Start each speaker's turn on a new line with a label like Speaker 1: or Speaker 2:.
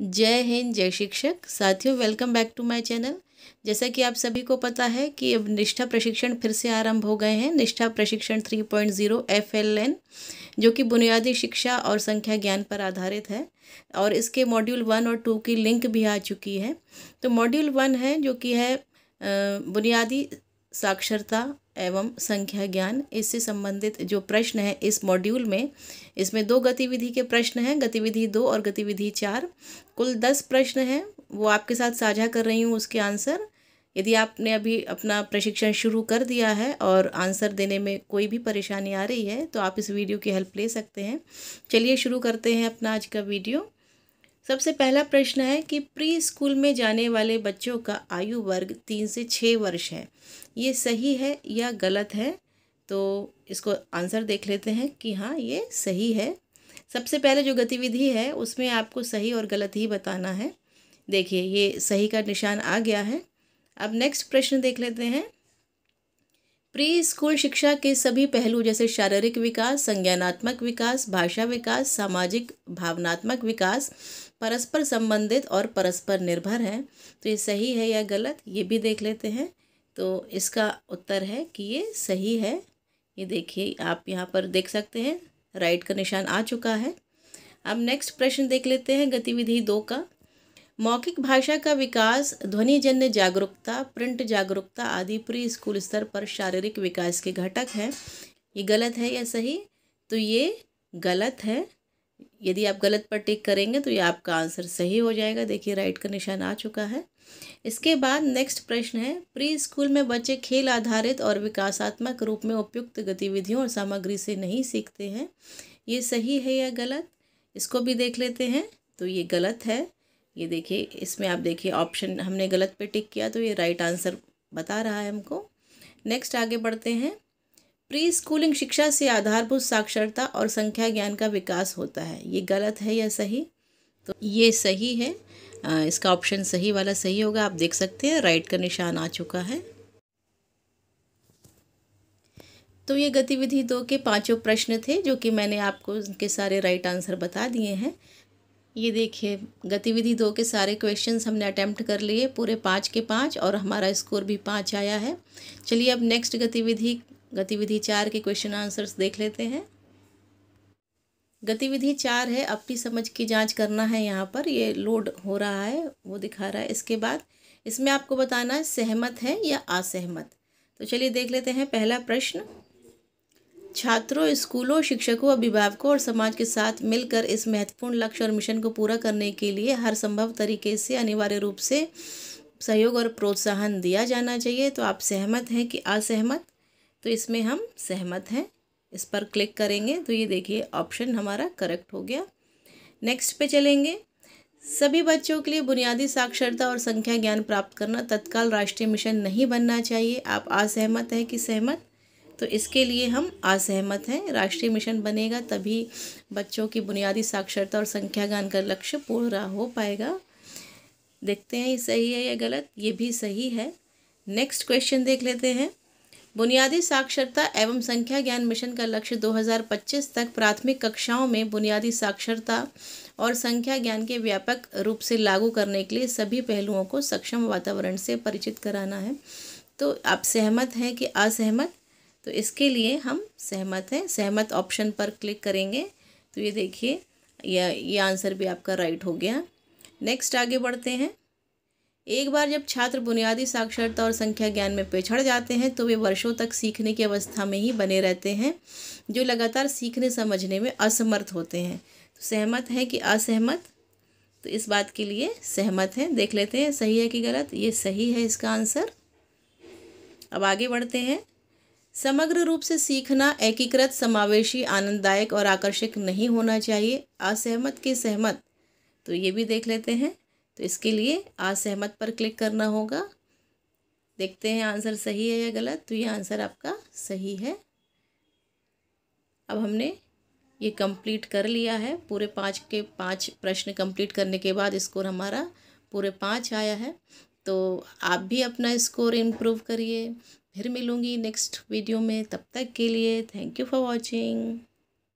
Speaker 1: जय हिंद जय शिक्षक साथियों welcome back to my channel जैसा कि आप सभी को पता है कि अब निष्ठा प्रशिक्षण फिर से आरंभ हो गए हैं निष्ठा प्रशिक्षण 3.0 पॉइंट जो कि बुनियादी शिक्षा और संख्या ज्ञान पर आधारित है और इसके मॉड्यूल वन और टू की लिंक भी आ चुकी है तो मॉड्यूल वन है जो कि है बुनियादी साक्षरता एवं संख्या ज्ञान इससे संबंधित जो प्रश्न है इस मॉड्यूल में इसमें दो गतिविधि के प्रश्न हैं गतिविधि दो और गतिविधि चार कुल दस प्रश्न हैं वो आपके साथ साझा कर रही हूँ उसके आंसर यदि आपने अभी अपना प्रशिक्षण शुरू कर दिया है और आंसर देने में कोई भी परेशानी आ रही है तो आप इस वीडियो की हेल्प ले सकते हैं चलिए शुरू करते हैं अपना आज का वीडियो सबसे पहला प्रश्न है कि प्री स्कूल में जाने वाले बच्चों का आयु वर्ग तीन से छः वर्ष है ये सही है या गलत है तो इसको आंसर देख लेते हैं कि हाँ ये सही है सबसे पहले जो गतिविधि है उसमें आपको सही और गलत ही बताना है देखिए ये सही का निशान आ गया है अब नेक्स्ट प्रश्न देख लेते हैं प्री स्कूल शिक्षा के सभी पहलू जैसे शारीरिक विकास संज्ञानात्मक विकास भाषा विकास सामाजिक भावनात्मक विकास परस्पर संबंधित और परस्पर निर्भर हैं तो ये सही है या गलत ये भी देख लेते हैं तो इसका उत्तर है कि ये सही है ये देखिए आप यहाँ पर देख सकते हैं राइट का निशान आ चुका है अब नेक्स्ट प्रश्न देख लेते हैं गतिविधि दो का मौखिक भाषा का विकास ध्वनिजन्य जागरूकता प्रिंट जागरूकता आदि प्री स्कूल स्तर पर शारीरिक विकास के घटक हैं ये गलत है या सही तो ये गलत है यदि आप गलत पर टिक करेंगे तो ये आपका आंसर सही हो जाएगा देखिए राइट का निशान आ चुका है इसके बाद नेक्स्ट प्रश्न है प्री स्कूल में बच्चे खेल आधारित और विकासात्मक रूप में उपयुक्त गतिविधियों और सामग्री से नहीं सीखते हैं ये सही है या गलत इसको भी देख लेते हैं तो ये गलत है ये देखिए इसमें आप देखिए ऑप्शन हमने गलत पे टिक किया तो ये राइट आंसर बता रहा है हमको नेक्स्ट आगे बढ़ते हैं प्री स्कूलिंग शिक्षा से आधारभूत साक्षरता और संख्या ज्ञान का विकास होता है ये गलत है या सही तो ये सही है आ, इसका ऑप्शन सही वाला सही होगा आप देख सकते हैं राइट का निशान आ चुका है तो ये गतिविधि दो के पांचों प्रश्न थे जो कि मैंने आपको उनके सारे राइट आंसर बता दिए हैं ये देखिए गतिविधि दो के सारे क्वेश्चंस हमने अटैम्प्ट कर लिए पूरे पाँच के पाँच और हमारा स्कोर भी पाँच आया है चलिए अब नेक्स्ट गतिविधि गतिविधि चार के क्वेश्चन आंसर्स देख लेते हैं गतिविधि चार है अपनी समझ की जांच करना है यहाँ पर ये लोड हो रहा है वो दिखा रहा है इसके बाद इसमें आपको बताना है सहमत है या असहमत तो चलिए देख लेते हैं पहला प्रश्न छात्रों स्कूलों शिक्षकों अभिभावकों और समाज के साथ मिलकर इस महत्वपूर्ण लक्ष्य और मिशन को पूरा करने के लिए हर संभव तरीके से अनिवार्य रूप से सहयोग और प्रोत्साहन दिया जाना चाहिए तो आप सहमत हैं कि असहमत तो इसमें हम सहमत हैं इस पर क्लिक करेंगे तो ये देखिए ऑप्शन हमारा करेक्ट हो गया नेक्स्ट पे चलेंगे सभी बच्चों के लिए बुनियादी साक्षरता और संख्या ज्ञान प्राप्त करना तत्काल राष्ट्रीय मिशन नहीं बनना चाहिए आप असहमत हैं कि सहमत तो इसके लिए हम असहमत हैं राष्ट्रीय मिशन बनेगा तभी बच्चों की बुनियादी साक्षरता और संख्या गान का लक्ष्य पूरा हो पाएगा देखते हैं ये सही है या गलत ये भी सही है नेक्स्ट क्वेश्चन देख लेते हैं बुनियादी साक्षरता एवं संख्या ज्ञान मिशन का लक्ष्य 2025 तक प्राथमिक कक्षाओं में बुनियादी साक्षरता और संख्या ज्ञान के व्यापक रूप से लागू करने के लिए सभी पहलुओं को सक्षम वातावरण से परिचित कराना है तो आप सहमत हैं कि असहमत तो इसके लिए हम सहमत हैं सहमत ऑप्शन पर क्लिक करेंगे तो ये देखिए यह ये आंसर भी आपका राइट हो गया नेक्स्ट आगे बढ़ते हैं एक बार जब छात्र बुनियादी साक्षरता और संख्या ज्ञान में पिछड़ जाते हैं तो वे वर्षों तक सीखने की अवस्था में ही बने रहते हैं जो लगातार सीखने समझने में असमर्थ होते हैं तो सहमत है कि असहमत तो इस बात के लिए सहमत हैं देख लेते हैं सही है कि गलत ये सही है इसका आंसर अब आगे बढ़ते हैं समग्र रूप से सीखना एकीकृत समावेशी आनंददायक और आकर्षक नहीं होना चाहिए असहमत के सहमत तो ये भी देख लेते हैं तो इसके लिए असहमत पर क्लिक करना होगा देखते हैं आंसर सही है या गलत तो ये आंसर आपका सही है अब हमने ये कंप्लीट कर लिया है पूरे पाँच के पाँच प्रश्न कंप्लीट करने के बाद स्कोर हमारा पूरे पाँच आया है तो आप भी अपना स्कोर इम्प्रूव करिए फिर मिलूँगी नेक्स्ट वीडियो में तब तक के लिए थैंक यू फॉर वॉचिंग